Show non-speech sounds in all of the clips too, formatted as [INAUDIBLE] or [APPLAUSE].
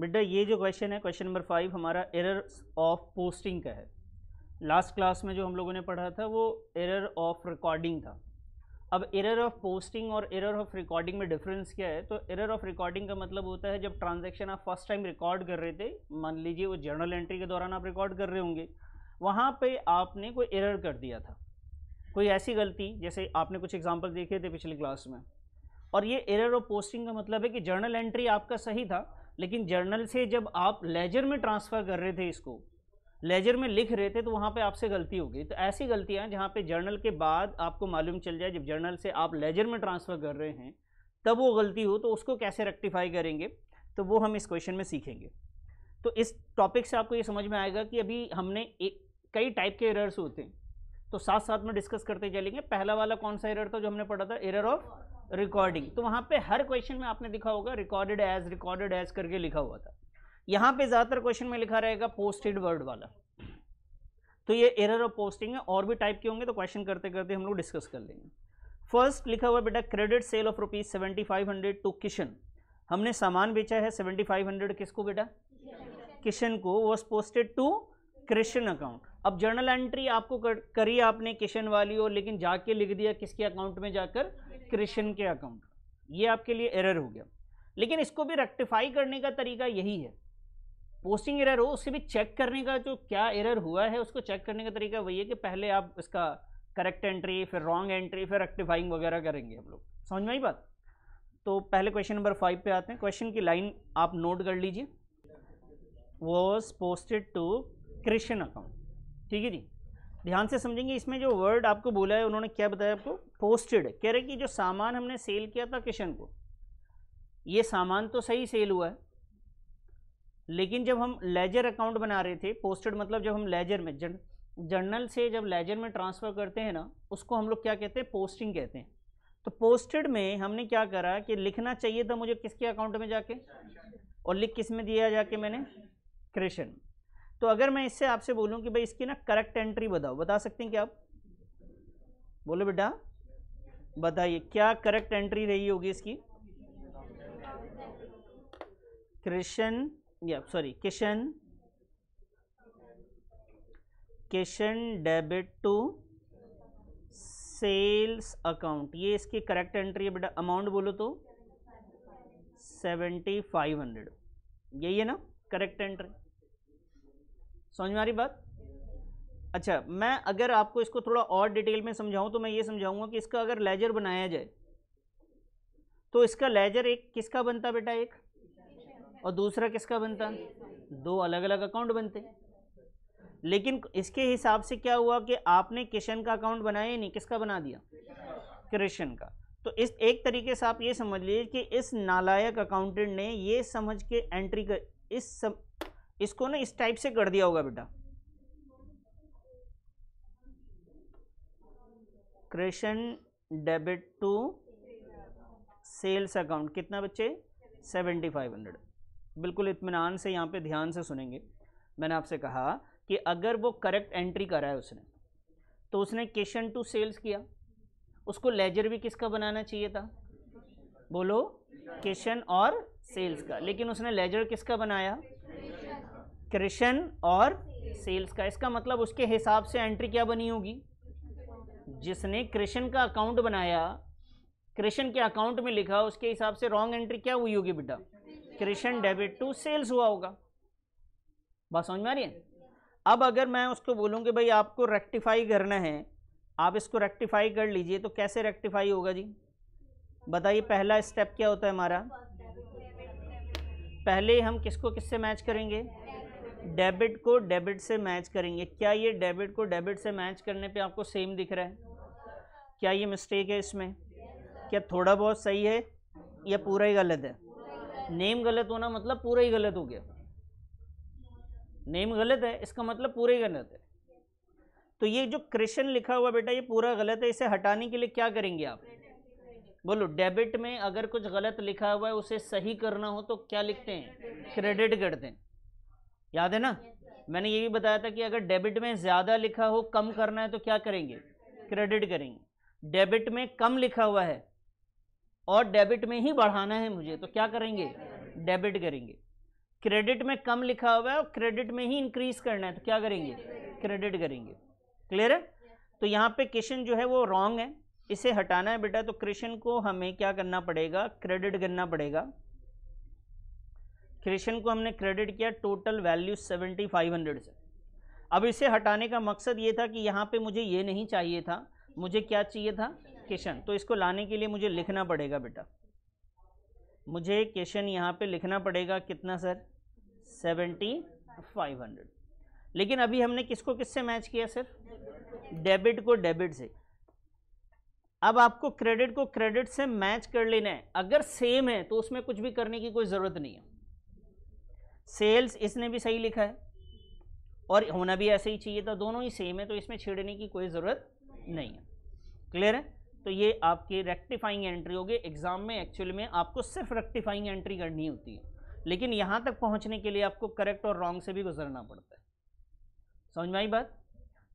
बेटा ये जो क्वेश्चन है क्वेश्चन नंबर फाइव हमारा एरर ऑफ पोस्टिंग का है लास्ट क्लास में जो हम लोगों ने पढ़ा था वो एरर ऑफ रिकॉर्डिंग था अब एरर ऑफ पोस्टिंग और एरर ऑफ रिकॉर्डिंग में डिफरेंस क्या है तो एरर ऑफ रिकॉर्डिंग का मतलब होता है जब ट्रांजेक्शन आप फर्स्ट टाइम रिकॉर्ड कर रहे थे मान लीजिए वो जर्नल एंट्री के दौरान आप रिकॉर्ड कर रहे होंगे वहाँ पर आपने कोई एरर कर दिया था कोई ऐसी गलती जैसे आपने कुछ एग्जाम्पल देखे थे पिछली क्लास में और ये एरर ऑफ पोस्टिंग का मतलब है कि जर्नल एंट्री आपका सही था लेकिन जर्नल से जब आप लेजर में ट्रांसफ़र कर रहे थे इसको लेजर में लिख रहे थे तो वहाँ पे आपसे गलती हो गई तो ऐसी गलतियाँ जहाँ पे जर्नल के बाद आपको मालूम चल जाए जब जर्नल से आप लेजर में ट्रांसफ़र कर रहे हैं तब वो गलती हो तो उसको कैसे रेक्टिफाई करेंगे तो वो हम इस क्वेश्चन में सीखेंगे तो इस टॉपिक से आपको ये समझ में आएगा कि अभी हमने एक कई टाइप के एरर्स होते हैं तो साथ साथ में डिस्कस करते चलेंगे पहला वाला कौन सा एरर था जो हमने पढ़ा था एरर ऑफ रिकॉर्डिंग तो वहाँ पे हर क्वेश्चन में आपने लिखा होगा रिकॉर्डेड एज रिकॉर्डेड एज करके लिखा हुआ था यहाँ पे ज़्यादातर क्वेश्चन में लिखा रहेगा पोस्टेड वर्ड वाला तो ये एरर ऑफ पोस्टिंग है और भी टाइप के होंगे तो क्वेश्चन करते करते हम लोग डिस्कस कर लेंगे फर्स्ट लिखा हुआ बेटा credit sale of rupees seventy five hundred to Kishan हमने सामान बेचा है सेवेंटी फाइव हंड्रेड किसको बेटा किशन को was posted to Krishan account अब जर्नल एंट्री आपको कर, करी आपने किशन वाली और लेकिन जाके लिख दिया किसके अकाउंट में जाकर क्रिशन के अकाउंट ये आपके लिए एरर हो गया लेकिन इसको भी रेक्टिफाई करने का तरीका यही है पोस्टिंग एरर हो उससे भी चेक करने का जो क्या एरर हुआ है उसको चेक करने का तरीका वही है कि पहले आप इसका करेक्ट एंट्री फिर रॉन्ग एंट्री फिर रेक्टिफाइंग वगैरह करेंगे हम लोग समझ में आई बात तो पहले क्वेश्चन नंबर फाइव पे आते हैं क्वेश्चन की लाइन आप नोट कर लीजिए was posted to Krishan account ठीक है जी ध्यान से समझेंगे इसमें जो वर्ड आपको बोला है उन्होंने क्या बताया आपको पोस्टेड कह रहे कि जो सामान हमने सेल किया था किशन को ये सामान तो सही सेल हुआ है लेकिन जब हम लेजर अकाउंट बना रहे थे पोस्टेड मतलब जब हम लेजर में जन, जर्नल से जब लेजर में ट्रांसफ़र करते हैं ना उसको हम लोग क्या कहते हैं पोस्टिंग कहते हैं तो पोस्टेड में हमने क्या करा कि लिखना चाहिए था मुझे किसके अकाउंट में जाके और लिख किस में दिया जाके मैंने क्रेशन तो अगर मैं इससे आपसे बोलूं कि भाई इसकी ना करेक्ट एंट्री बताओ बता सकते हैं क्या आप बोलो बेटा बताइए क्या करेक्ट एंट्री रही होगी इसकी कृष्ण या sorry Kishan Kishan debit to sales account ये इसकी करेक्ट एंट्री है बेटा अमाउंट बोलो तो सेवेंटी फाइव हंड्रेड यही है ना करेक्ट एंट्री समझ में आ रही बात अच्छा मैं अगर आपको इसको थोड़ा और डिटेल में समझाऊं तो मैं ये समझाऊंगा कि इसका अगर लेजर बनाया जाए तो इसका लेजर एक किसका बनता बेटा एक और दूसरा किसका बनता दो अलग अलग अकाउंट बनते लेकिन इसके हिसाब से क्या हुआ कि आपने किशन का अकाउंट बनाया नहीं किसका बना दिया कृष्ण का तो इस एक तरीके से आप ये समझ लीजिए कि इस नालायक अकाउंटेंट ने ये समझ के एंट्री कर इस सम, इसको ना इस टाइप से कर दिया होगा बेटा Krishan debit to sales account कितना बच्चे सेवेंटी फाइव हंड्रेड बिल्कुल इतमान से यहाँ पे ध्यान से सुनेंगे मैंने आपसे कहा कि अगर वो करेक्ट एंट्री करा है उसने तो उसने केशन टू सेल्स किया उसको लेजर भी किसका बनाना चाहिए था बोलो केशन और सेल्स का लेकिन उसने लेजर किसका बनाया क्रिशन और सेल्स का इसका मतलब उसके हिसाब से एंट्री क्या बनी होगी जिसने क्रिशन का अकाउंट बनाया क्रिशन के अकाउंट में लिखा उसके हिसाब से रॉन्ग एंट्री क्या हुई होगी बेटा क्रिशन डेबिट टू सेल्स हुआ होगा बात समझ में आ रही है अब अगर मैं उसको बोलूँ कि भाई आपको रेक्टिफाई करना है आप इसको रेक्टिफाई कर लीजिए तो कैसे रेक्टिफाई होगा जी बताइए पहला स्टेप क्या होता है हमारा पहले हम किसको किससे मैच करेंगे डेबिट को डेबिट से मैच करेंगे क्या ये डेबिट को डेबिट से मैच करने पे आपको सेम दिख रहा है क्या ये मिस्टेक है इसमें क्या थोड़ा बहुत सही है या पूरा ही गलत है नेम गलत होना मतलब पूरा ही गलत हो गया नेम गलत है इसका मतलब पूरा ही गलत है तो ये जो क्रिश्चन लिखा हुआ बेटा ये पूरा गलत है इसे हटाने के लिए क्या करेंगे आप बोलो डेबिट में अगर कुछ गलत लिखा हुआ है उसे सही करना हो तो क्या लिखते हैं क्रेडिट करते हैं याद है ना मैंने ये भी बताया था कि अगर डेबिट में ज़्यादा लिखा हो कम करना है तो क्या करेंगे क्रेडिट करेंगे डेबिट में कम लिखा हुआ है और डेबिट में ही बढ़ाना है मुझे तो क्या करेंगे डेबिट करेंगे क्रेडिट में कम लिखा हुआ है और क्रेडिट में ही इंक्रीज करना है तो क्या करेंगे क्रेडिट करेंगे क्लियर है तो यहाँ पे क्वेश्चन जो है वो रॉन्ग है इसे हटाना है बेटा तो क्वेश्चन को हमें क्या करना पड़ेगा क्रेडिट करना पड़ेगा क्रेशन को हमने क्रेडिट किया total value seventy five hundred से अब इसे हटाने का मकसद ये था कि यहाँ पे मुझे ये नहीं चाहिए था मुझे क्या चाहिए था क्रेशन तो इसको लाने के लिए मुझे लिखना पड़ेगा बेटा मुझे क्वेश्चन यहाँ पे लिखना पड़ेगा कितना सर सेवेंटी फाइव हंड्रेड लेकिन अभी हमने किसको किससे मैच किया सर डेबिट को डेबिट से अब आपको क्रेडिट को क्रेडिट से मैच कर लेना है अगर सेम है तो उसमें कुछ भी करने की कोई ज़रूरत नहीं है सेल्स इसने भी सही लिखा है और होना भी ऐसे ही चाहिए तो दोनों ही सेम है तो इसमें छेड़ने की कोई ज़रूरत नहीं है क्लियर है तो ये आपकी रेक्टिफाइंग एंट्री होगी एग्ज़ाम में एक्चुअली में आपको सिर्फ रेक्टिफाइंग एंट्री करनी होती है लेकिन यहाँ तक पहुँचने के लिए आपको करेक्ट और रॉन्ग से भी गुजरना पड़ता है समझ में आई बात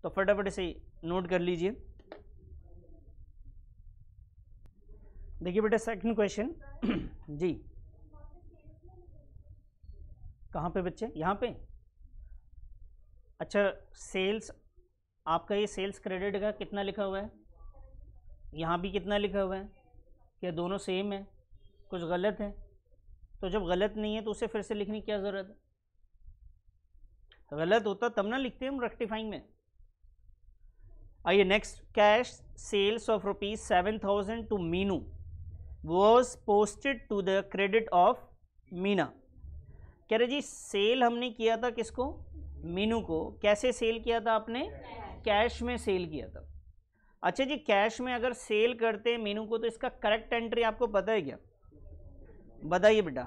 तो फटाफट से नोट कर लीजिए देखिए बेटा सेकंड क्वेश्चन [CLEARS THROAT] जी कहाँ पे बच्चे यहाँ पे अच्छा सेल्स आपका ये सेल्स क्रेडिट का कितना लिखा हुआ है यहाँ भी कितना लिखा हुआ है क्या दोनों सेम है कुछ गलत है तो जब गलत नहीं है तो उसे फिर से लिखने की क्या ज़रूरत है गलत होता तब ना लिखते हम रेक्टिफाइंग में आइए next cash sales of rupees seven thousand to Meenu was posted to the credit of Meena कह रहे जी सेल हमने किया था किसको मीनू को कैसे सेल किया था आपने कैश में सेल किया था अच्छा जी कैश में अगर सेल करते हैं मीनू को तो इसका करेक्ट एंट्री आपको पता है क्या बताइए बेटा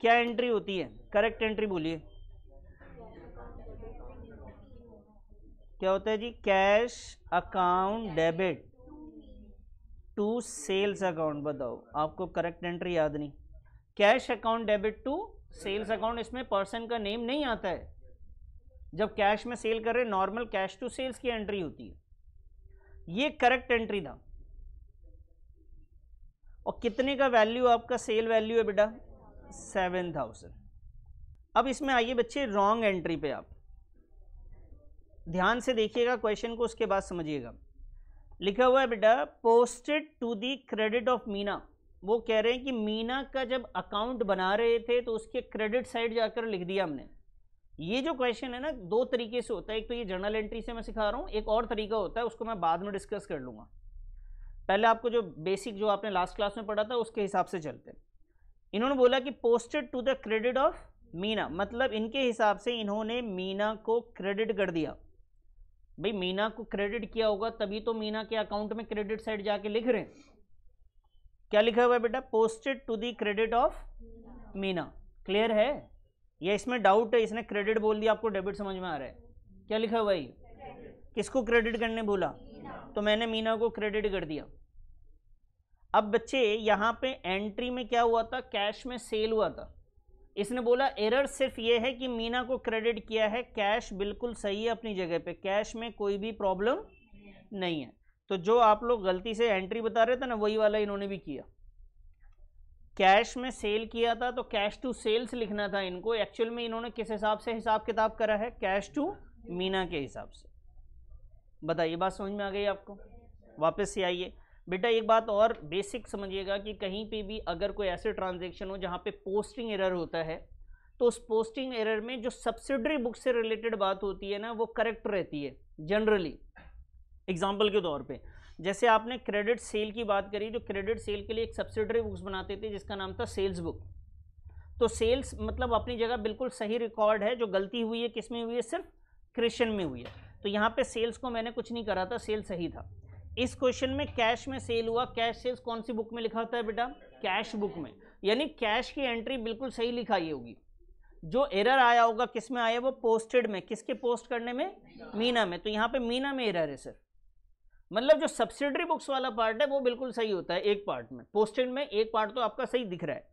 क्या एंट्री होती है करेक्ट एंट्री बोलिए क्या होता है जी cash account debit to sales account बताओ आपको करेक्ट एंट्री याद नहीं cash account debit to sales account इसमें पर्सन का नेम नहीं आता है जब कैश में सेल कर रहे नॉर्मल कैश टू सेल्स की एंट्री होती है ये करेक्ट एंट्री था और कितने का वैल्यू आपका सेल वैल्यू है बेटा सेवन थाउजेंड अब इसमें आइए बच्चे रॉन्ग एंट्री पे आप ध्यान से देखिएगा क्वेश्चन को उसके बाद समझिएगा लिखा हुआ है बेटा posted to the credit of Meena वो कह रहे हैं कि मीना का जब अकाउंट बना रहे थे तो उसके क्रेडिट साइड जाकर लिख दिया हमने ये जो क्वेश्चन है ना दो तरीके से होता है एक तो ये जर्नल एंट्री से मैं सिखा रहा हूँ एक और तरीका होता है उसको मैं बाद में डिस्कस कर लूँगा पहले आपको जो बेसिक जो आपने लास्ट क्लास में पढ़ा था उसके हिसाब से चलते हैं इन्होंने बोला कि posted to the credit of Meena मतलब इनके हिसाब से इन्होंने मीना को क्रेडिट कर दिया भाई मीना को क्रेडिट किया होगा तभी तो मीना के अकाउंट में क्रेडिट साइड जाके लिख रहे हैं क्या लिखा हुआ है बेटा posted to the credit of Meena clear है या इसमें डाउट है इसने क्रेडिट बोल दिया आपको डेबिट समझ में आ रहा है क्या लिखा हुआ है किसको क्रेडिट करने बोला तो मैंने मीना को क्रेडिट कर दिया अब बच्चे यहाँ पे एंट्री में क्या हुआ था कैश में सेल हुआ था इसने बोला एरर सिर्फ ये है कि मीना को क्रेडिट किया है कैश बिल्कुल सही है अपनी जगह पे कैश में कोई भी प्रॉब्लम नहीं है तो जो आप लोग गलती से एंट्री बता रहे थे ना वही वाला इन्होंने भी किया कैश में सेल किया था तो कैश टू सेल्स लिखना था इनको एक्चुअल में इन्होंने किस हिसाब से हिसाब किताब करा है कैश टू मीना के हिसाब से बताइए बात समझ में आ गई आपको वापस से आइए बेटा एक बात और बेसिक समझिएगा कि कहीं पे भी अगर कोई ऐसे ट्रांजेक्शन हो जहाँ पे पोस्टिंग एरर होता है तो उस पोस्टिंग एरर में जो सब्सिडरी बुक से रिलेटेड बात होती है ना वो करेक्ट रहती है जनरली एग्जाम्पल के तौर पर जैसे आपने क्रेडिट सेल की बात करी जो क्रेडिट सेल के लिए एक सब्सिडरी बुक्स बनाते थे जिसका नाम था सेल्स बुक तो सेल्स मतलब अपनी जगह बिल्कुल सही रिकॉर्ड है जो गलती हुई है किस में हुई है सिर्फ क्रिश्चन में हुई है तो यहाँ पे सेल्स को मैंने कुछ नहीं करा था सेल सही था इस क्वेश्चन में कैश में सेल हुआ कैश सेल्स कौन सी बुक में लिखा होता है बेटा कैश बुक में यानी कैश की एंट्री बिल्कुल सही लिखाई होगी जो एरर आया होगा किस में आया वो पोस्टेड में किसके पोस्ट करने में मीना में तो यहाँ पर मीना में एरर है सर मतलब जो सब्सिडरी बुक्स वाला पार्ट है वो बिल्कुल सही होता है एक पार्ट में पोस्टेड में एक पार्ट तो आपका सही दिख रहा है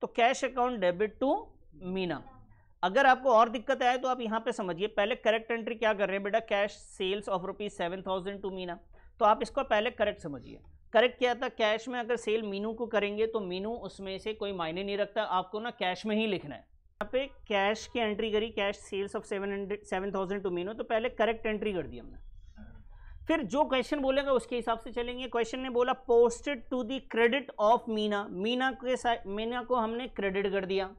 तो cash account debit to Meena अगर आपको और दिक्कत आए तो आप यहाँ पे समझिए पहले करेक्ट एंट्री क्या कर रहे हैं बेटा cash sales of rupees seven thousand to Meena तो आप इसको पहले करेक्ट समझिए करेक्ट क्या था कैश में अगर सेल मीनू को करेंगे तो मीनू उसमें से कोई मायने नहीं रखता आपको ना कैश में ही लिखना है यहाँ पे कैश की एंट्री करी cash sales of seven hundred seven thousand to Meenu तो पहले करेक्ट एंट्री कर दी हमने फिर जो क्वेश्चन बोलेगा उसके हिसाब से चलेंगे क्वेश्चन ने बोला posted to the credit of Meena Meena के मीना को हमने क्रेडिट कर दिया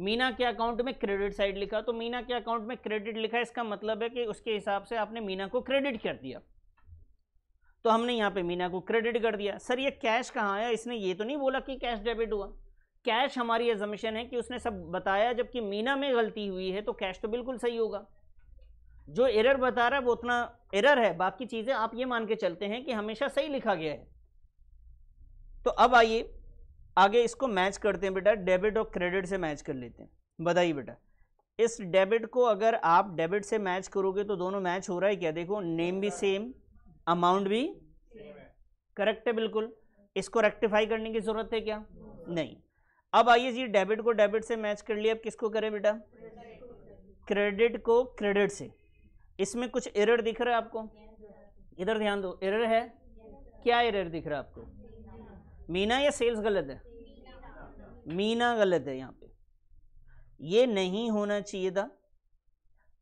मीना के अकाउंट में क्रेडिट साइड लिखा तो मीना के अकाउंट में क्रेडिट लिखा इसका मतलब है कि उसके हिसाब से आपने मीना को क्रेडिट कर दिया तो हमने यहाँ पे मीना को क्रेडिट कर दिया सर ये कैश कहाँ आया इसने ये तो नहीं बोला कि कैश डेबिट हुआ कैश हमारी एजमिशन है कि उसने सब बताया जबकि मीना में गलती हुई है तो कैश तो बिल्कुल सही होगा जो एरर बता रहा है वो उतना एरर है बाकी चीज़ें आप ये मान के चलते हैं कि हमेशा सही लिखा गया है तो अब आइए आगे इसको मैच करते हैं बेटा डेबिट और क्रेडिट से मैच कर लेते हैं बताइए बेटा इस डेबिट को अगर आप डेबिट से मैच करोगे तो दोनों मैच हो रहा है क्या देखो नेम भी सेम अमाउंट भी करेक्ट है बिल्कुल इसको रेक्टिफाई करने की ज़रूरत है क्या नहीं अब आइए जी डेबिट को डेबिट से मैच कर लिया अब किसको करें बेटा क्रेडिट को क्रेडिट से इसमें कुछ एरर दिख रहा है आपको इधर ध्यान दो एरर है क्या एरर दिख रहा है आपको मीना या सेल्स गलत है मीना गलत है यहाँ पे ये नहीं होना चाहिए था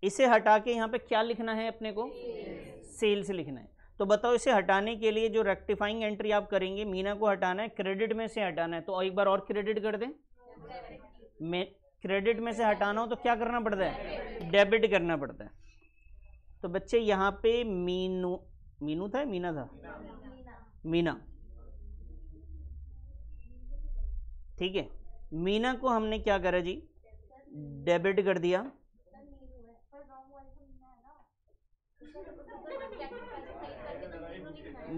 इसे हटा के यहाँ पे क्या लिखना है अपने को सेल्स लिखना है तो बताओ इसे हटाने के लिए जो रेक्टिफाइंग एंट्री आप करेंगे मीना को हटाना है क्रेडिट में से हटाना है तो एक बार और क्रेडिट कर दें क्रेडिट में से हटाना हो तो क्या करना पड़ता है डेबिट करना पड़ता है तो बच्चे यहाँ पे मीनू मीनू था मीना था मीना ठीक है मीना को हमने क्या करा जी डेबिट कर दिया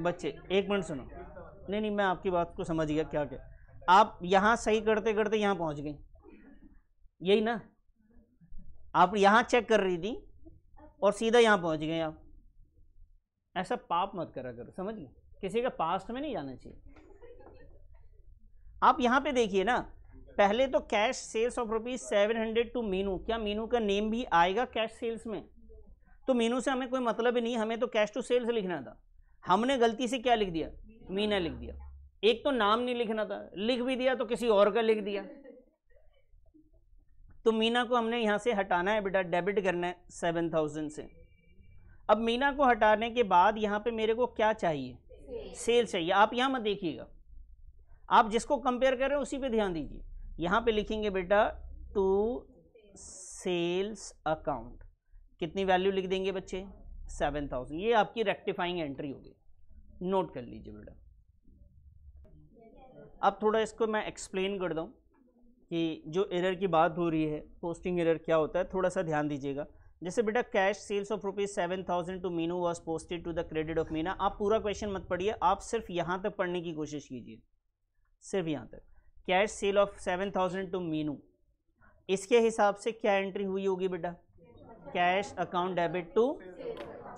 बच्चे एक मिनट सुनो नहीं नहीं मैं आपकी बात को समझ गया क्या क्या आप यहाँ सही करते करते यहाँ पहुँच गए यही ना आप यहाँ चेक कर रही थी और सीधा यहाँ पहुँच गए आप ऐसा पाप मत करा करो समझ गए किसी का पास्ट में नहीं जाना चाहिए आप यहाँ पे देखिए ना पहले तो cash sales of rupees seven hundred to Meenu क्या मीनू का नेम भी आएगा कैश सेल्स में तो मीनू से हमें कोई मतलब ही नहीं हमें तो कैश टू सेल्स लिखना था हमने गलती से क्या लिख दिया मीना लिख दिया एक तो नाम नहीं लिखना था लिख भी दिया तो किसी और का लिख दिया तो मीना को हमने यहाँ से हटाना है बेटा डेबिट करना है सेवन थाउजेंड से अब मीना को हटाने के बाद यहाँ पे मेरे को क्या चाहिए सेल चाहिए आप यहाँ मत देखिएगा आप जिसको कंपेयर कर रहे हैं उसी पे ध्यान दीजिए यहाँ पे लिखेंगे बेटा टू सेल्स अकाउंट कितनी वैल्यू लिख देंगे बच्चे सेवन थाउजेंड ये आपकी रेक्टिफाइंग एंट्री होगी नोट कर लीजिए बेटा अब थोड़ा इसको मैं एक्सप्लेन कर दूँ कि जो एरर की बात हो रही है पोस्टिंग एरर क्या होता है थोड़ा सा ध्यान दीजिएगा जैसे बेटा cash sales of rupees seven thousand to Meenu was posted to the credit of Meena आप पूरा क्वेश्चन मत पढ़िए आप सिर्फ यहाँ तक पढ़ने की कोशिश कीजिए सिर्फ यहाँ तक cash sale of seven thousand to Meenu इसके हिसाब से क्या एंट्री हुई होगी बेटा कैश अकाउंट डेबिट टू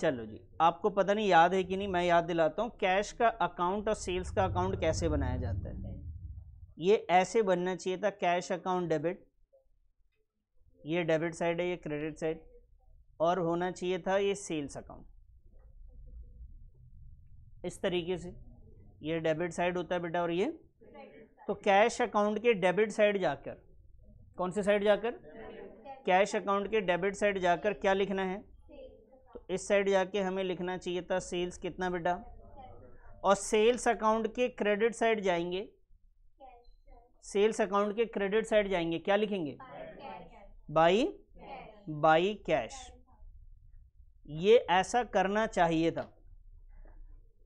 चलो जी आपको पता नहीं याद है कि नहीं मैं याद दिलाता हूँ कैश का अकाउंट और सेल्स का अकाउंट कैसे बनाया जाता है ये ऐसे बनना चाहिए था कैश अकाउंट डेबिट ये डेबिट साइड है ये क्रेडिट साइड और होना चाहिए था ये सेल्स अकाउंट इस तरीके से ये डेबिट साइड होता है बेटा और ये तो कैश अकाउंट के डेबिट साइड जाकर कौन से साइड जाकर कैश अकाउंट के डेबिट साइड जाकर क्या लिखना है तो इस साइड जाके हमें लिखना चाहिए था सेल्स कितना बेटा और सेल्स अकाउंट के क्रेडिट साइड जाएंगे सेल्स अकाउंट के क्रेडिट साइड जाएंगे क्या लिखेंगे बाई बाई कैश ये ऐसा करना चाहिए था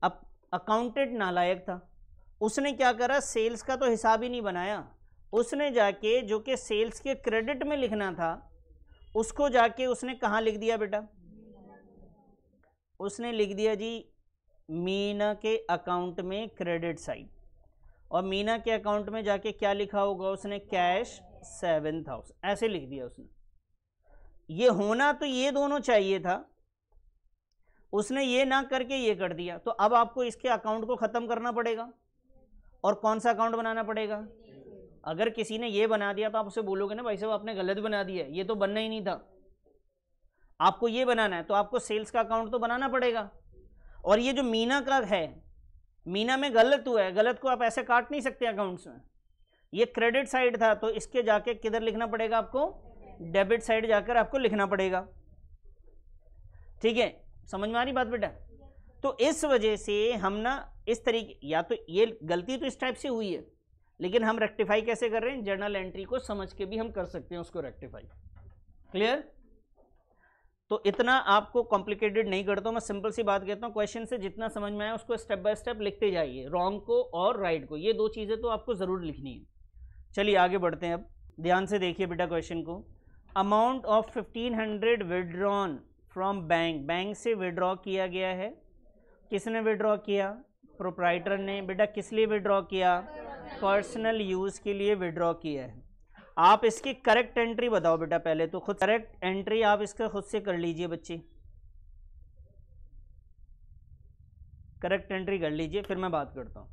अब अकाउंटेंट नालायक था उसने क्या करा सेल्स का तो हिसाब ही नहीं बनाया उसने जाके जो कि सेल्स के क्रेडिट में लिखना था उसको जाके उसने कहाँ लिख दिया बेटा उसने लिख दिया जी मीना के अकाउंट में क्रेडिट साइड और मीना के अकाउंट में जाके क्या लिखा होगा उसने कैश सेवन थाउजेंड ऐसे लिख दिया उसने ये होना तो ये दोनों चाहिए था उसने ये ना करके ये कर दिया तो अब आपको इसके अकाउंट को ख़त्म करना पड़ेगा और कौन सा अकाउंट बनाना पड़ेगा अगर किसी ने ये बना दिया तो आप उसे बोलोगे ना भाई साहब आपने गलत बना दिया ये तो बनना ही नहीं था आपको ये बनाना है तो आपको सेल्स का अकाउंट तो बनाना पड़ेगा और ये जो मीना का है मीना में गलत हुआ है गलत को आप ऐसे काट नहीं सकते अकाउंट्स में ये क्रेडिट साइड था तो इसके जाके किधर लिखना पड़ेगा आपको डेबिट साइड जाकर आपको लिखना पड़ेगा ठीक है समझ में आ रही बात बेटा तो इस वजह से हम ना इस तरीके या तो ये गलती तो इस टाइप से हुई है लेकिन हम रेक्टिफाई कैसे कर रहे हैं जर्नल एंट्री को समझ के भी हम कर सकते हैं उसको रेक्टिफाई क्लियर तो इतना आपको कॉम्प्लिकेटेड नहीं करता हूँ मैं सिंपल सी बात कहता हूँ क्वेश्चन से जितना समझ में आए उसको स्टेप बाय स्टेप लिखते जाइए रॉन्ग को और राइट right को ये दो चीज़ें तो आपको ज़रूर लिखनी है चलिए आगे बढ़ते हैं अब ध्यान से देखिए बेटा क्वेश्चन को amount of fifteen hundred withdrawn from bank bank से विड्रॉ किया गया है किसने विड्रॉ किया प्रोप्राइटर ने बेटा किस लिए विड्रॉ किया पर्सनल यूज़ के लिए विड्रॉ किया है आप इसकी करेक्ट एंट्री बताओ बेटा पहले तो खुद करेक्ट एंट्री आप इसके खुद से कर लीजिए बच्चे करेक्ट एंट्री कर लीजिए फिर मैं बात करता हूँ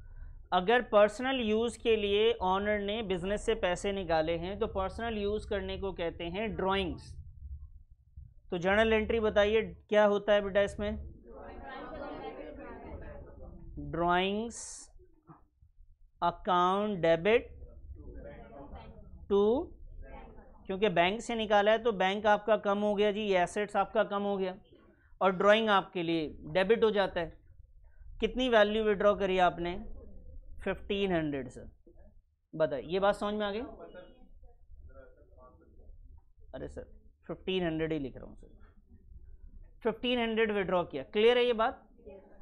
अगर पर्सनल यूज़ के लिए ऑनर ने बिजनेस से पैसे निकाले हैं तो पर्सनल यूज़ करने को कहते हैं ड्राइंग्स तो जर्नल एंट्री बताइए क्या होता है बेटा इसमें ड्राइंग्स अकाउंट डेबिट टू क्योंकि बैंक से निकाला है तो बैंक आपका कम हो गया जी एसेट्स आपका कम हो गया और ड्राइंग आपके लिए डेबिट हो जाता है कितनी वैल्यू विड्रॉ करी आपने फिफ्टीन हंड्रेड सर बताए ये बात समझ में आ गई अरे सर फिफ्टीन हंड्रेड ही लिख रहा हूँ सर फिफ्टीन हंड्रेड विड्रॉ किया क्लियर है ये बात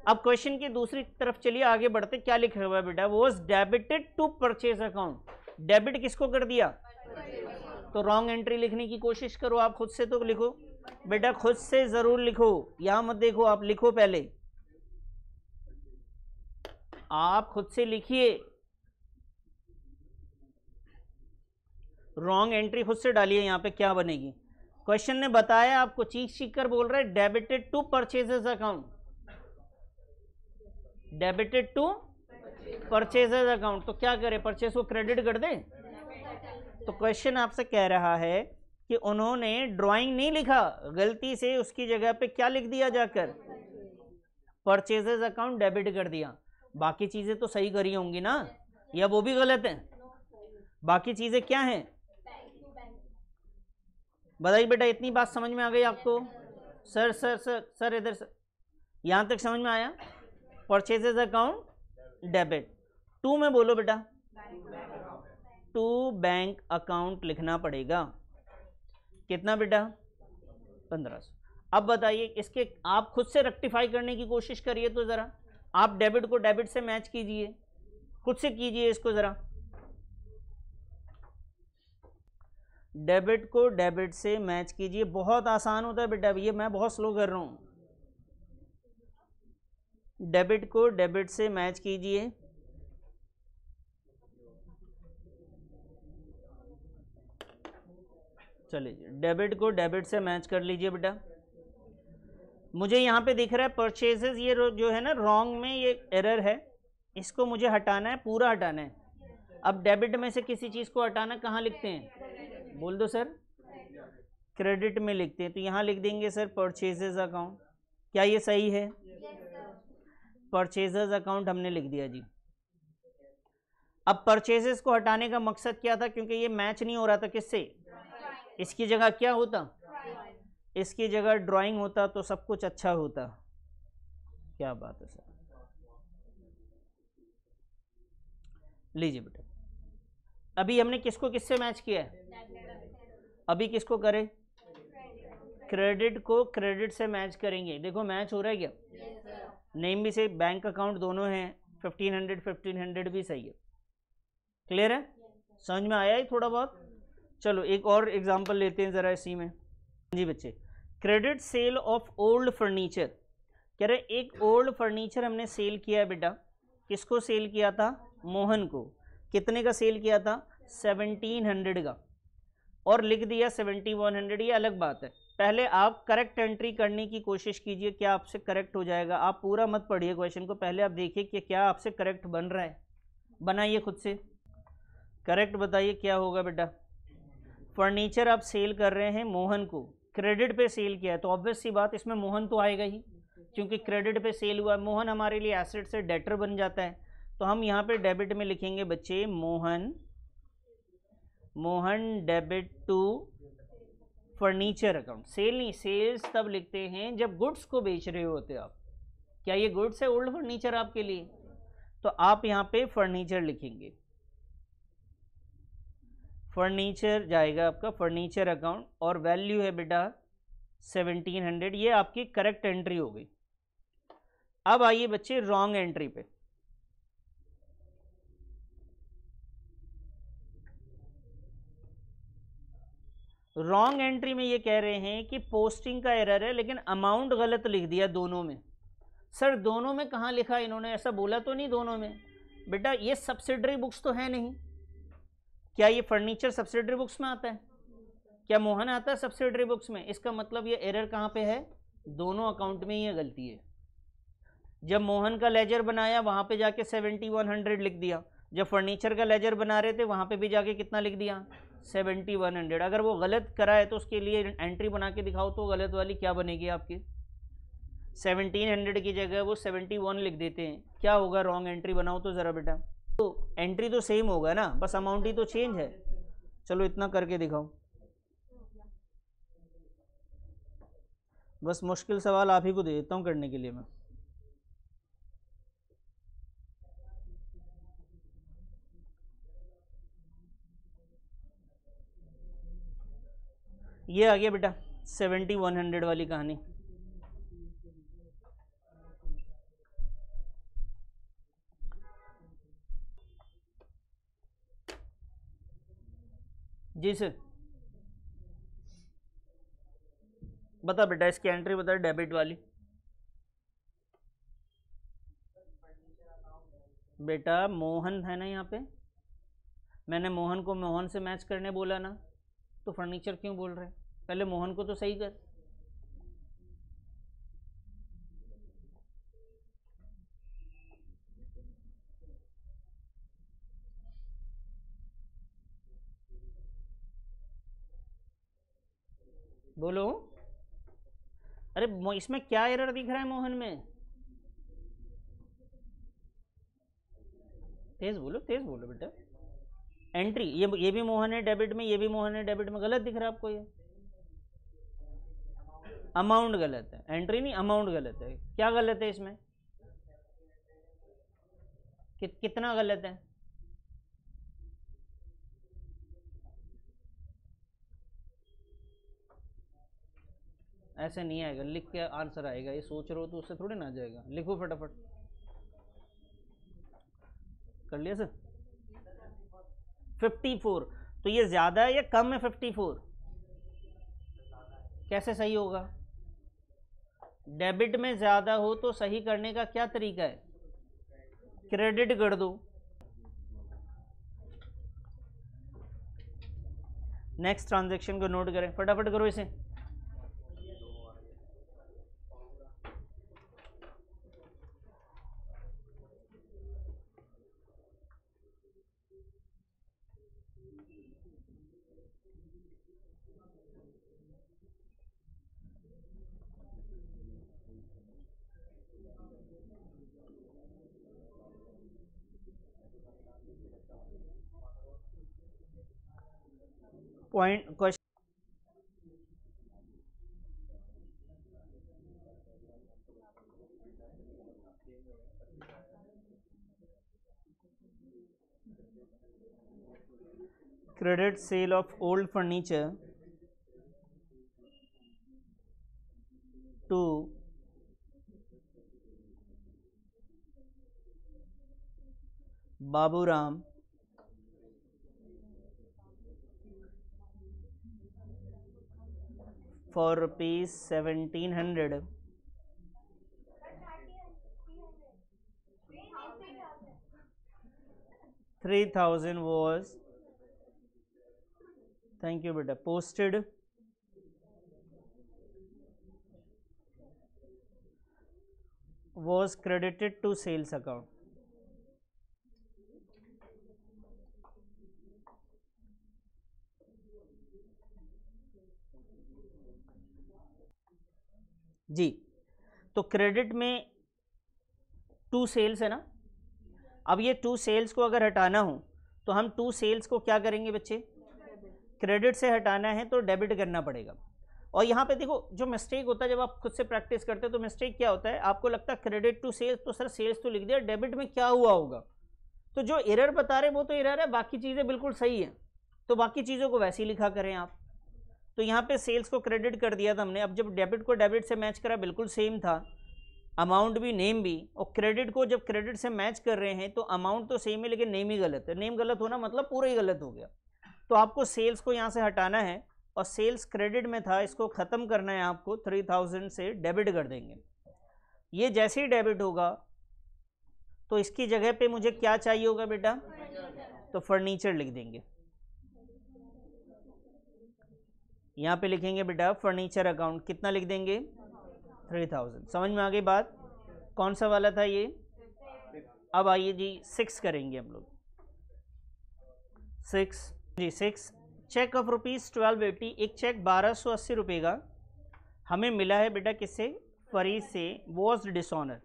अब क्वेश्चन की दूसरी तरफ चलिए आगे बढ़ते क्या लिखा हुआ है बेटा was debited to purchase account debit किसको कर दिया तो रॉन्ग एंट्री लिखने की कोशिश करो आप खुद से तो लिखो बेटा खुद से जरूर लिखो यहां मत देखो आप लिखो पहले आप खुद से लिखिए रॉन्ग एंट्री खुद से डालिए यहां पे क्या बनेगी क्वेश्चन ने बताया आपको चीख चीख कर बोल रहा है debited to purchases account debited to purchase account तो क्या करे परचेज को क्रेडिट कर दे तो क्वेश्चन आपसे कह रहा है कि उन्होंने ड्राइंग नहीं लिखा गलती से उसकी जगह पे क्या लिख दिया जाकर परचेजेज अकाउंट डेबिट कर दिया बाकी चीज़ें तो सही करी होंगी ना या वो भी गलत है बाकी चीज़ें क्या हैं बताइए बेटा इतनी बात समझ में आ गई आपको सर सर सर सर इधर सर यहाँ तक समझ में आया परचेजेज अकाउंट डेबिट टू में बोलो बेटा टू बैंक अकाउंट लिखना पड़ेगा कितना बेटा पंद्रह सौ अब बताइए इसके आप खुद से रेक्टिफाई करने की कोशिश करिए तो ज़रा आप डेबिट को डेबिट से मैच कीजिए खुद से कीजिए इसको ज़रा डेबिट को डेबिट से मैच कीजिए बहुत आसान होता है बेटा ये मैं बहुत स्लो कर रहा हूँ डेबिट को डेबिट से मैच कीजिए चलिए डेबिट को डेबिट से मैच कर लीजिए बेटा मुझे यहाँ पे दिख रहा है परचेजेज ये जो है ना रॉन्ग में ये एरर है इसको मुझे हटाना है पूरा हटाना है अब डेबिट में से किसी चीज़ को हटाना कहाँ लिखते हैं बोल दो सर क्रेडिट में लिखते हैं तो यहाँ लिख देंगे सर परचेजेज अकाउंट क्या ये सही है परचेजेज अकाउंट हमने लिख दिया जी अब परचेजेस को हटाने का मकसद क्या था क्योंकि ये मैच नहीं हो रहा था किससे इसकी जगह क्या होता इसकी जगह ड्राइंग होता तो सब कुछ अच्छा होता क्या बात है सर लीजिए बेटा अभी हमने किसको किससे मैच किया है अभी किसको करें क्रेडिट को क्रेडिट से मैच करेंगे देखो मैच हो रहा है क्या नेम भी सही बैंक अकाउंट दोनों हैं फिफ्टीन हंड्रेड फिफ्टीन हंड्रेड भी सही है क्लियर है समझ में आया ही थोड़ा बहुत चलो एक और एग्जाम्पल लेते हैं ज़रा इसी में जी बच्चे credit sale of old furniture कह रहे एक ओल्ड फर्नीचर हमने सेल किया है बेटा किसको सेल किया था मोहन को कितने का सेल किया था सेवनटीन हंड्रेड का और लिख दिया सेवेंटी वन हंड्रेड ये अलग बात है पहले आप करेक्ट एंट्री करने की कोशिश कीजिए क्या आपसे करेक्ट हो जाएगा आप पूरा मत पढ़िए क्वेश्चन को पहले आप देखिए कि क्या आपसे करेक्ट बन रहा है बनाइए खुद से करेक्ट बताइए क्या होगा बेटा फर्नीचर आप सेल कर रहे हैं मोहन को क्रेडिट पे सेल किया है तो ऑब्वियस सी बात इसमें मोहन तो आएगा ही क्योंकि क्रेडिट पे सेल हुआ है मोहन हमारे लिए एसेट से डेटर बन जाता है तो हम यहाँ पे डेबिट में लिखेंगे बच्चे Mohan Mohan debit to furniture account sale नहीं सेल्स तब लिखते हैं जब गुड्स को बेच रहे होते आप क्या ये गुड्स है ओल्ड फर्नीचर आपके लिए तो आप यहाँ पे फर्नीचर लिखेंगे फर्नीचर जाएगा आपका फर्नीचर अकाउंट और वैल्यू है बेटा सेवनटीन हंड्रेड ये आपकी करेक्ट एंट्री हो गई अब आइए बच्चे रॉन्ग एंट्री पे रॉन्ग एंट्री में ये कह रहे हैं कि पोस्टिंग का एरर है लेकिन अमाउंट गलत लिख दिया दोनों में सर दोनों में कहाँ लिखा इन्होंने ऐसा बोला तो नहीं दोनों में बेटा ये सब्सिडरी बुक्स तो है नहीं क्या ये फर्नीचर सब्सिडरी बुक्स में आता है क्या मोहन आता है सब्सिडरी बुक्स में इसका मतलब ये एरर कहाँ पे है दोनों अकाउंट में ही गलती है जब मोहन का लेजर बनाया वहाँ पे जाके सेवेंटी वन हंड्रेड लिख दिया जब फर्नीचर का लेजर बना रहे थे वहाँ पे भी जाके कितना लिख दिया सेवेंटी वन हंड्रेड अगर वो गलत करा है तो उसके लिए एंट्री बना के दिखाओ तो गलत वाली क्या बनेगी आपकी सेवनटीन हंड्रेड की जगह वो सेवेंटी वन लिख देते हैं क्या होगा रॉन्ग एंट्री बनाओ तो ज़रा बेटा तो एंट्री तो सेम होगा ना बस अमाउंट ही तो चेंज है चलो इतना करके दिखाओ बस मुश्किल सवाल आप ही को दे देता हूँ करने के लिए मैं ये आ गया बेटा सेवेंटी वन हंड्रेड वाली कहानी जी सर बता बेटा इसकी एंट्री बता डेबिट वाली बेटा मोहन है ना यहाँ पे मैंने मोहन को मोहन से मैच करने बोला ना तो फर्नीचर क्यों बोल रहे पहले मोहन को तो सही कर बोलो अरे इसमें क्या एरर दिख रहा है मोहन में तेज बोलो तेज बोलो बेटा एंट्री ये ये भी मोहन है डेबिट में ये भी मोहन है डेबिट में गलत दिख रहा है आपको ये अमाउंट गलत है एंट्री नहीं अमाउंट गलत है क्या गलत है इसमें कि, कितना गलत है ऐसे नहीं आएगा लिख के आंसर आएगा ये सोच रहे हो तो उससे थोड़ी ना आ जाएगा लिखो फटाफट कर लिया सर फिफ्टी फोर तो ये ज़्यादा है या कम है फिफ्टी फोर कैसे सही होगा डेबिट में ज़्यादा हो तो सही करने का क्या तरीका है क्रेडिट कर दो नेक्स्ट ट्रांजेक्शन को नोट करें फटाफट करो इसे point question credit sale of old furniture to Baburam for rupees 1700 3000 was thank you beta posted was credited to sales account जी तो क्रेडिट में टू सेल्स है ना अब ये टू सेल्स को अगर हटाना हो तो हम टू सेल्स को क्या करेंगे बच्चे क्रेडिट से हटाना है तो डेबिट करना पड़ेगा और यहाँ पे देखो जो मिस्टेक होता है जब आप खुद से प्रैक्टिस करते हो तो मिस्टेक क्या होता है आपको लगता है क्रेडिट टू सेल्स तो सर सेल्स तो लिख दिया डेबिट में क्या हुआ होगा तो जो एरर बता रहे वो तो एरर है बाकी चीज़ें बिल्कुल सही हैं तो बाकी चीज़ों को वैसे ही लिखा करें आप तो यहाँ पे सेल्स को क्रेडिट कर दिया था हमने अब जब डेबिट को डेबिट से मैच करा बिल्कुल सेम था अमाउंट भी नेम भी और क्रेडिट को जब क्रेडिट से मैच कर रहे हैं तो अमाउंट तो सेम है लेकिन नेम ही गलत है नेम गलत होना मतलब पूरा ही गलत हो गया तो आपको सेल्स को यहाँ से हटाना है और सेल्स क्रेडिट में था इसको ख़त्म करना है आपको थ्री थाउजेंड से डेबिट कर देंगे ये जैसे ही डेबिट होगा तो इसकी जगह पे मुझे क्या चाहिए होगा बेटा तो फर्नीचर लिख देंगे यहाँ पे लिखेंगे बेटा फर्नीचर अकाउंट कितना लिख देंगे थ्री थाउजेंड समझ में आ गई बात कौन सा वाला था ये अब आइए जी सिक्स करेंगे हम लोग सिक्स जी six cheque of rupees twelve eighty एक चेक बारह सौ अस्सी रुपये का हमें मिला है बेटा किससे फरी से वॉज डिसऑनर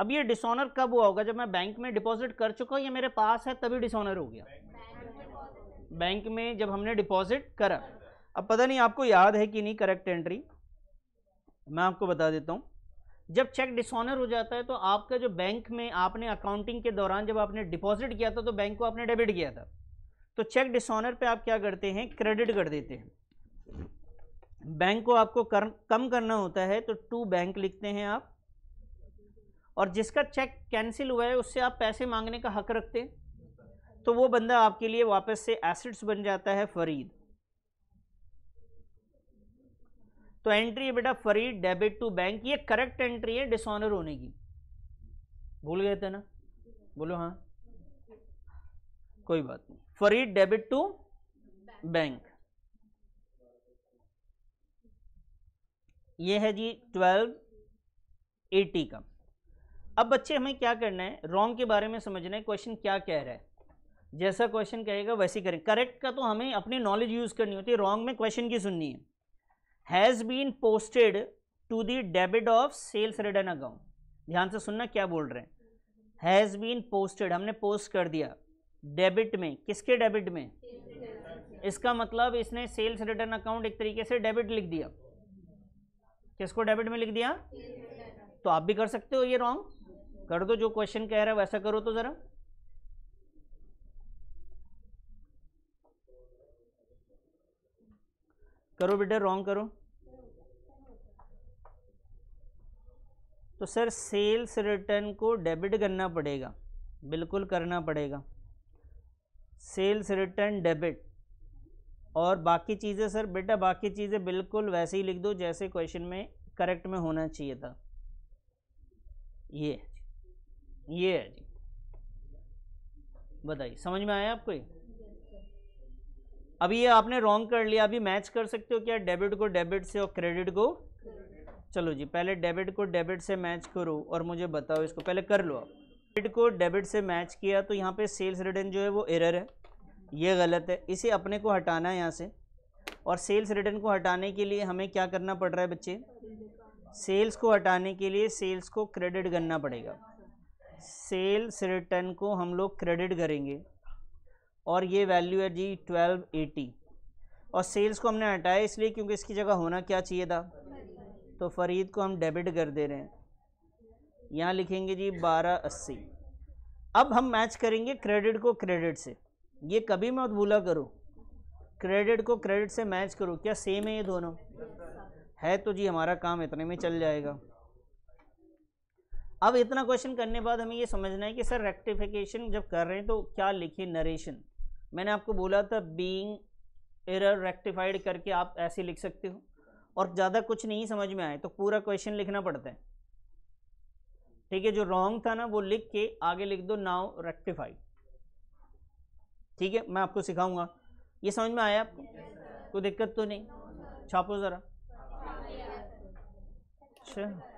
अब ये डिसऑनर कब हुआ होगा जब मैं बैंक में डिपॉजिट कर चुका हूँ या मेरे पास है तभी डिसऑनर हो गया बैंक में जब हमने डिपॉजिट करा अब पता नहीं आपको याद है कि नहीं करेक्ट एंट्री मैं आपको बता देता हूँ जब चेक डिसऑनर हो जाता है तो आपका जो बैंक में आपने अकाउंटिंग के दौरान जब आपने डिपॉजिट किया था तो बैंक को आपने डेबिट किया था तो चेक डिसऑनर पे आप क्या करते हैं क्रेडिट कर देते हैं बैंक को आपको कर, कम करना होता है तो टू बैंक लिखते हैं आप और जिसका चेक कैंसिल हुआ है उससे आप पैसे मांगने का हक रखते हैं तो वो बंदा आपके लिए वापस से एसिड्स बन जाता है फरीद तो एंट्री है बेटा फरीड डेबिट टू बैंक ये करेक्ट एंट्री है डिसऑनर होने की भूल गए थे ना बोलो हाँ कोई बात नहीं फरी डेबिट टू बैंक ये है जी ट्वेल्व एटी का अब बच्चे हमें क्या करना है रॉन्ग के बारे में समझना है क्वेश्चन क्या कह रहा है जैसा क्वेश्चन कहेगा वैसे करें करेक्ट का तो हमें अपनी नॉलेज यूज़ करनी होती है रॉन्ग में क्वेश्चन की सुननी है has been posted to the debit of sales return account ध्यान से सुनना क्या बोल रहे हैं हैज बीन पोस्टेड हमने पोस्ट कर दिया डेबिट में किसके डेबिट में इसका मतलब इसने सेल्स रिटर्न अकाउंट एक तरीके से डेबिट लिख दिया किसको डेबिट में लिख दिया तो आप भी कर सकते हो ये रॉन्ग कर दो जो क्वेश्चन कह रहा है वैसा करो तो जरा करो बेटा रॉन्ग करो तो सर सेल्स रिटर्न को डेबिट करना पड़ेगा बिल्कुल करना पड़ेगा सेल्स रिटर्न डेबिट और बाकी चीज़ें सर बेटा बाकी चीज़ें बिल्कुल वैसे ही लिख दो जैसे क्वेश्चन में करेक्ट में होना चाहिए था ये ये है जी बताइए समझ में आया आपको ये अभी ये आपने रॉन्ग कर लिया अभी मैच कर सकते हो क्या डेबिट को डेबिट से और क्रेडिट को चलो जी पहले डेबिट को डेबिट से मैच करो और मुझे बताओ इसको पहले कर लो आप क्रेडिट को डेबिट से मैच किया तो यहाँ पे सेल्स रिटर्न जो है वो एरर है ये गलत है इसे अपने को हटाना है यहाँ से और सेल्स रिटर्न को हटाने के लिए हमें क्या करना पड़ रहा है बच्चे सेल्स को हटाने के लिए सेल्स को क्रेडिट करना पड़ेगा सेल्स रिटर्न को हम लोग क्रेडिट करेंगे और ये वैल्यू है जी ट्वेल्व एटी और सेल्स को हमने हटाया इसलिए क्योंकि इसकी जगह होना क्या चाहिए था तो फरीद को हम डेबिट कर दे रहे हैं यहाँ लिखेंगे जी बारह अस्सी अब हम मैच करेंगे क्रेडिट को क्रेडिट से ये कभी मत भूला करो क्रेडिट को क्रेडिट से मैच करो क्या सेम है ये दोनों है तो जी हमारा काम इतने में चल जाएगा अब इतना क्वेश्चन करने बाद हमें ये समझना है कि सर रेक्टिफिकेशन जब कर रहे हैं तो क्या लिखे नरेशन मैंने आपको बोला था बींग एरर रेक्टिफाइड करके आप ऐसे लिख सकते हो और ज़्यादा कुछ नहीं समझ में आए तो पूरा क्वेश्चन लिखना पड़ता है ठीक है जो रॉन्ग था ना वो लिख के आगे लिख दो नाउ रेक्टिफाइड ठीक है मैं आपको सिखाऊंगा ये समझ में आया आपको कोई दिक्कत तो नहीं छापो ज़रा अच्छा